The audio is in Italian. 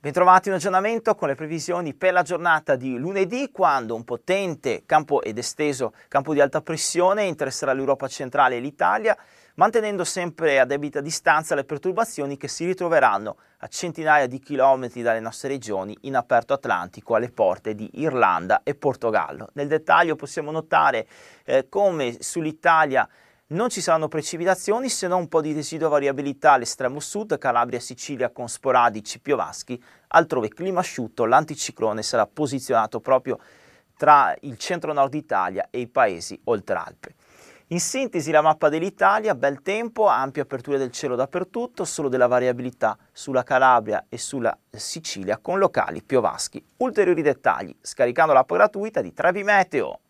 Bentrovati in aggiornamento con le previsioni per la giornata di lunedì quando un potente campo ed esteso campo di alta pressione interesserà l'Europa centrale e l'Italia mantenendo sempre a debita distanza le perturbazioni che si ritroveranno a centinaia di chilometri dalle nostre regioni in aperto Atlantico alle porte di Irlanda e Portogallo. Nel dettaglio possiamo notare eh, come sull'Italia non ci saranno precipitazioni se non un po' di residuo variabilità all'estremo sud, Calabria, Sicilia con sporadici piovaschi, altrove clima asciutto, l'anticiclone sarà posizionato proprio tra il centro-nord Italia e i paesi oltre Alpe. In sintesi la mappa dell'Italia, bel tempo, ampia apertura del cielo dappertutto, solo della variabilità sulla Calabria e sulla Sicilia con locali piovaschi. Ulteriori dettagli scaricando l'app gratuita di Trevi Meteo.